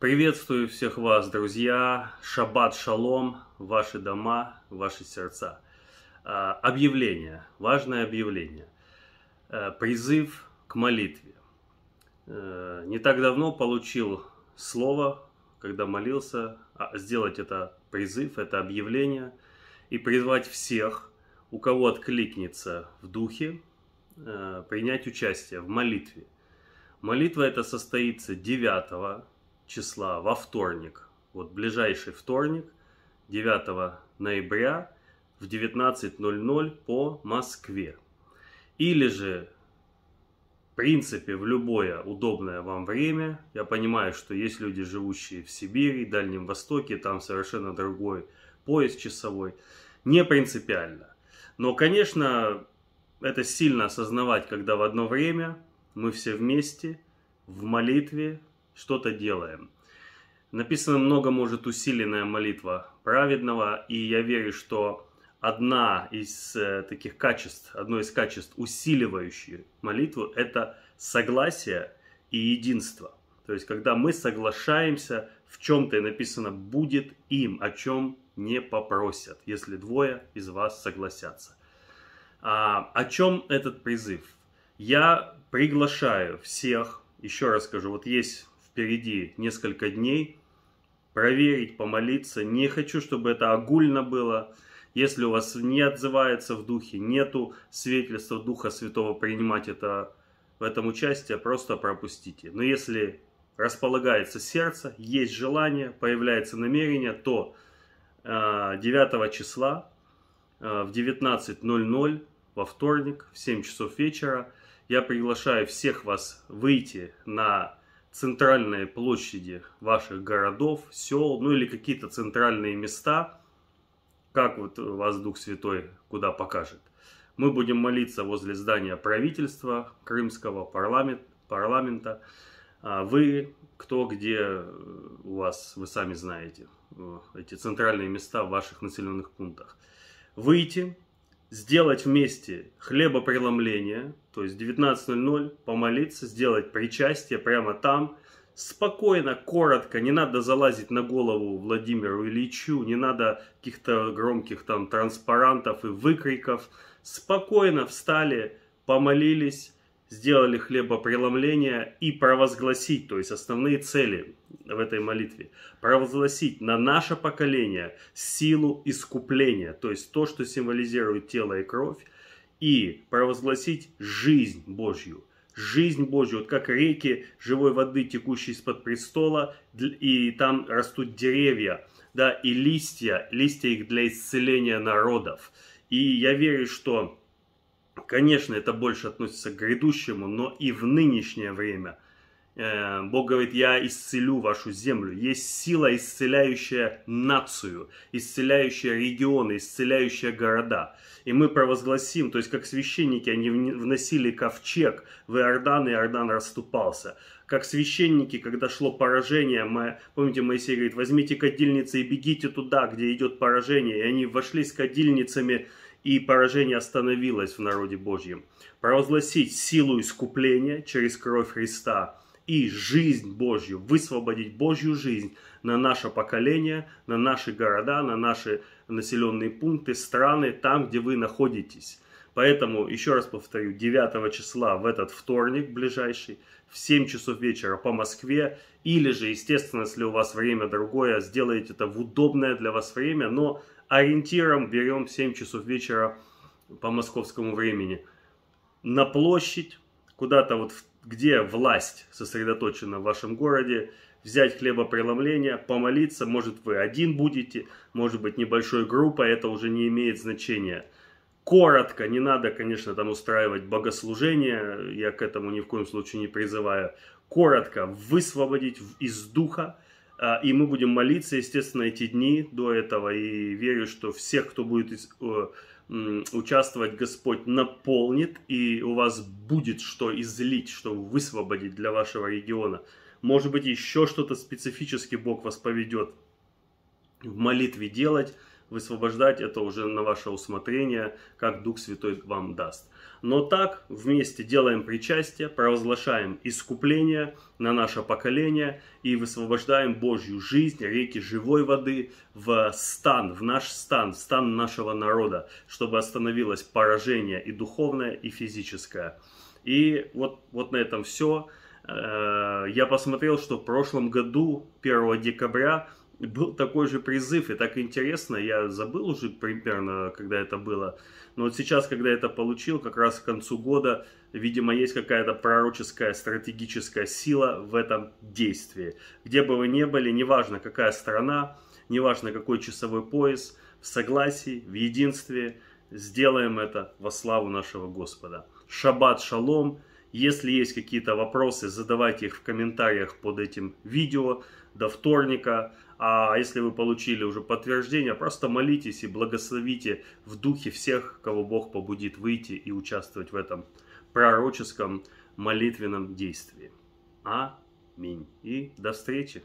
Приветствую всех вас, друзья! Шаббат шалом! Ваши дома, ваши сердца. А, объявление, важное объявление. А, призыв к молитве. А, не так давно получил слово, когда молился, сделать это призыв, это объявление и призвать всех, у кого откликнется в духе, принять участие в молитве. Молитва это состоится 9 числа во вторник, вот ближайший вторник, 9 ноября в 19.00 по Москве. Или же, в принципе, в любое удобное вам время. Я понимаю, что есть люди, живущие в Сибири, Дальнем Востоке, там совершенно другой пояс часовой. Не принципиально. Но, конечно, это сильно осознавать, когда в одно время мы все вместе в молитве, что-то делаем. Написано много может усиленная молитва праведного, и я верю, что одна из э, таких качеств, одно из качеств, усиливающих молитву, это согласие и единство. То есть, когда мы соглашаемся в чем-то, и написано «будет им», о чем не попросят, если двое из вас согласятся. А, о чем этот призыв? Я приглашаю всех, еще раз скажу, вот есть впереди несколько дней, проверить, помолиться. Не хочу, чтобы это огульно было. Если у вас не отзывается в духе, нету свидетельства Духа Святого принимать это в этом участие, просто пропустите. Но если располагается сердце, есть желание, появляется намерение, то 9 а, числа а, в 19.00 во вторник в 7 часов вечера я приглашаю всех вас выйти на центральные площади ваших городов, сел, ну или какие-то центральные места, как вот вас Дух Святой куда покажет. Мы будем молиться возле здания правительства крымского парламент, парламента. А вы кто, где у вас, вы сами знаете, э, эти центральные места в ваших населенных пунктах. Выйти, сделать вместе хлебопреломление, то есть 19.00, помолиться, сделать причастие прямо там, спокойно, коротко, не надо залазить на голову Владимиру Ильичу, не надо каких-то громких там транспарантов и выкриков, спокойно встали, помолились, сделали хлебопреломление и провозгласить, то есть основные цели в этой молитве, провозгласить на наше поколение силу искупления, то есть то, что символизирует тело и кровь, и провозгласить жизнь Божью, жизнь Божью, вот как реки живой воды, текущие из-под престола, и там растут деревья, да, и листья, листья их для исцеления народов. И я верю, что Конечно, это больше относится к грядущему, но и в нынешнее время. Э, Бог говорит, я исцелю вашу землю. Есть сила, исцеляющая нацию, исцеляющая регионы, исцеляющая города. И мы провозгласим, то есть как священники, они вносили ковчег в Иордан, и Иордан расступался. Как священники, когда шло поражение, мы, помните, Моисей говорит, возьмите кадильницы и бегите туда, где идет поражение. И они вошли с кадильницами и поражение остановилось в народе Божьем. Провозгласить силу искупления через кровь Христа и жизнь Божью, высвободить Божью жизнь на наше поколение, на наши города, на наши населенные пункты, страны, там, где вы находитесь. Поэтому, еще раз повторю, 9 числа в этот вторник ближайший, в 7 часов вечера по Москве, или же, естественно, если у вас время другое, сделаете это в удобное для вас время, но ориентиром берем 7 часов вечера по московскому времени, на площадь, куда-то вот где власть сосредоточена в вашем городе, взять хлебопреломление, помолиться, может вы один будете, может быть небольшой группой, это уже не имеет значения. Коротко, не надо, конечно, там устраивать богослужение, я к этому ни в коем случае не призываю. Коротко высвободить из духа, а, и мы будем молиться, естественно, эти дни до этого. И верю, что всех, кто будет э, участвовать, Господь наполнит, и у вас будет что излить, что высвободить для вашего региона. Может быть, еще что-то специфически Бог вас поведет в молитве делать, высвобождать это уже на ваше усмотрение, как Дух Святой вам даст. Но так вместе делаем причастие, провозглашаем искупление на наше поколение и высвобождаем Божью жизнь, реки живой воды в стан, в наш стан, в стан нашего народа, чтобы остановилось поражение и духовное, и физическое. И вот, вот на этом все. Э, я посмотрел, что в прошлом году, 1 декабря, был такой же призыв, и так интересно, я забыл уже примерно, когда это было, но вот сейчас, когда это получил, как раз к концу года, видимо, есть какая-то пророческая стратегическая сила в этом действии. Где бы вы ни были, неважно какая страна, неважно какой часовой пояс, в согласии, в единстве, сделаем это во славу нашего Господа. Шаббат шалом, если есть какие-то вопросы, задавайте их в комментариях под этим видео до вторника. А если вы получили уже подтверждение, просто молитесь и благословите в духе всех, кого Бог побудит выйти и участвовать в этом пророческом молитвенном действии. Аминь. И до встречи!